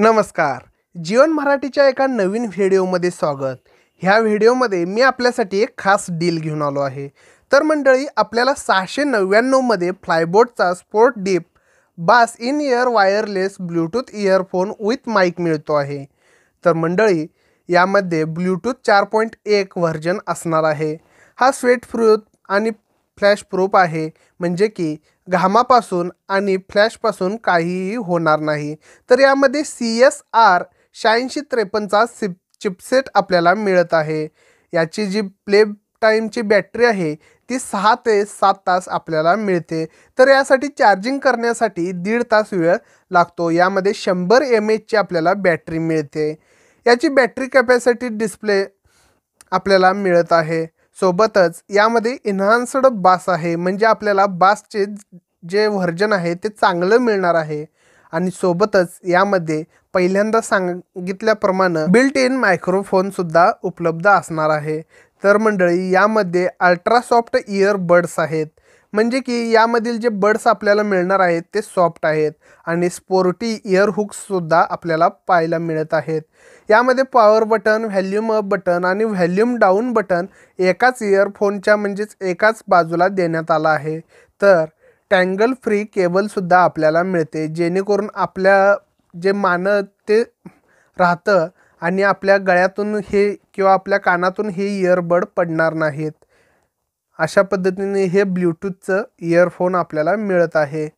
नमस्कार जीवन मराठीच्या एका नवीन व्हिडिओमध्ये स्वागत ह्या व्हिडिओमध्ये मी आपल्यासाठी एक खास डील घेऊन आलो आहे तर मंडळी आपल्याला सहाशे नव्याण्णवमध्ये फ्लायबोर्डचा sport deep bass in ear wireless Bluetooth earphone with mic मिळतो आहे तर मंडळी यामध्ये ब्लूटूथ चार पॉईंट एक व्हर्जन असणार आहे हा स्वेट प्रूफ आणि फ्लॅश प्रूफ आहे म्हणजे की घामापासून आणि फ्लॅशपासून काहीही होणार नाही तर यामध्ये सी एस आर शहाऐंशी त्रेपन्नचा सिप चिपसेट आपल्याला मिळत आहे याची जी प्ले टाईमची बॅटरी आहे ती सहा ते सात तास आपल्याला मिळते तर यासाठी चार्जिंग करण्यासाठी दीड तास वेळ लागतो यामध्ये शंभर एम एचची आपल्याला बॅटरी मिळते याची बॅटरी कॅपॅसिटी डिस्प्ले आपल्याला मिळत आहे सोबतच यामध्ये इन्हान्स्ड बास आहे म्हणजे आपल्याला बासचे जे व्हर्जन आहे ते चांगलं मिळणार आहे आणि सोबतच यामध्ये पहिल्यांदा सांगितल्याप्रमाणे बिल्ट इन मायक्रोफोनसुद्धा उपलब्ध असणार आहे तर मंडळी यामध्ये अल्ट्रासॉफ्ट इयरबड्स आहेत म्हणजे की यामधील जे बड्स आपल्याला मिळणार आहेत ते सॉफ्ट आहेत आणि स्पोर्टी इयरहुक्ससुद्धा आपल्याला पाहायला मिळत आहेत यामध्ये power button volume up button आणि व्हॅल्यूम डाऊन बटन एकाच इयरफोनच्या म्हणजेच एकाच बाजूला देण्यात आला आहे तर टँगल फ्री केबलसुद्धा आपल्याला मिळते जेणेकरून आपल्या जे मान ते राहतं आणि आपल्या गळ्यातून हे किंवा आपल्या कानातून हे इयरबड पडणार नाहीत अशा पद्धतीने हे ब्ल्यूटूथचं इयरफोन आपल्याला मिळत आहे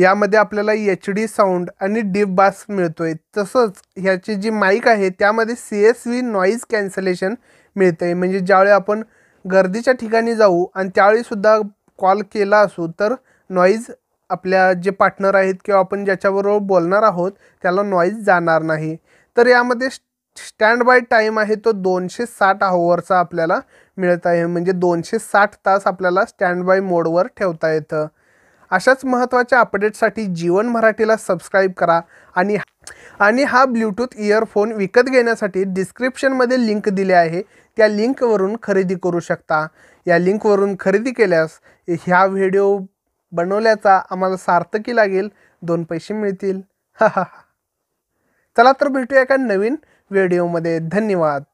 यामध्ये आपल्याला एच डी साऊंड आणि डीप बास मिळतोय तसंच ह्याची जी माईक आहे त्यामध्ये C S V noise cancellation मिळते म्हणजे ज्यावेळी आपण गर्दीच्या ठिकाणी जाऊ आणि त्यावेळीसुद्धा कॉल केला असू तर नॉईज आपल्या जे पार्टनर आहेत किंवा आपण ज्याच्याबरोबर बोलणार आहोत त्याला नॉईज जाणार नाही तर यामध्ये स्टँड बाय टाईम आहे तो दोनशे साठ आवरचा आपल्याला मिळत आहे म्हणजे दोनशे साठ तास आपल्याला स्टँड बाय मोडवर ठेवता येतं अशाच महत्त्वाच्या अपडेटसाठी जीवन मराठीला सबस्क्राईब करा आणि आणि हा ब्लूटूथ इयरफोन विकत घेण्यासाठी डिस्क्रिप्शनमध्ये लिंक दिली आहे त्या लिंकवरून खरेदी करू शकता या लिंकवरून खरेदी केल्यास ह्या व्हिडिओ बनवल्याचा आम्हाला सार्थकी लागेल दोन पैसे मिळतील हा हा चला तर भेटूया का नवीन व्हिडिओमध्ये धन्यवाद